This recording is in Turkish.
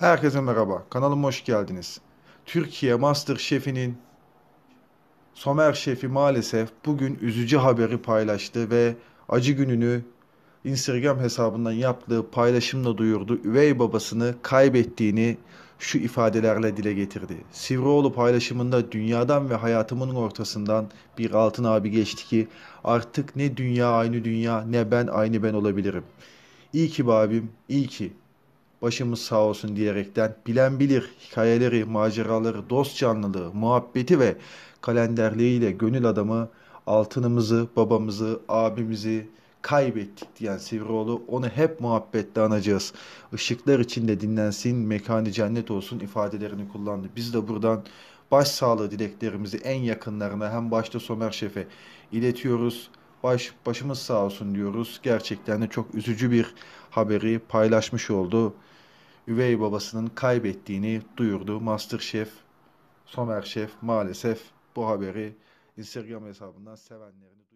Herkese merhaba. Kanalıma hoş geldiniz. Türkiye Master Şefi'nin Somer Şefi maalesef bugün üzücü haberi paylaştı ve acı gününü Instagram hesabından yaptığı paylaşımla duyurdu. Üvey babasını kaybettiğini şu ifadelerle dile getirdi. Sivrioğlu paylaşımında dünyadan ve hayatımın ortasından bir altın abi geçti ki artık ne dünya aynı dünya ne ben aynı ben olabilirim. İyi ki babim, iyi ki başımız sağ olsun diyerekten bilen bilir hikayeleri, maceraları, dost canlılığı, muhabbeti ve kalenderliğiyle gönül adamı altınımızı, babamızı, abimizi kaybettik diyen Sivroğlu onu hep muhabbetle anacağız. Işıklar içinde dinlensin, mekanı cennet olsun ifadelerini kullandı. Biz de buradan başsağlığı dileklerimizi en yakınlarına hem başta Somer Şef'e iletiyoruz baş, başımız sağ olsun diyoruz. Gerçekten de çok üzücü bir haberi paylaşmış oldu. Üvey babasının kaybettiğini duyurdu. Masterchef, Somer Şef maalesef bu haberi Instagram hesabından sevenlerini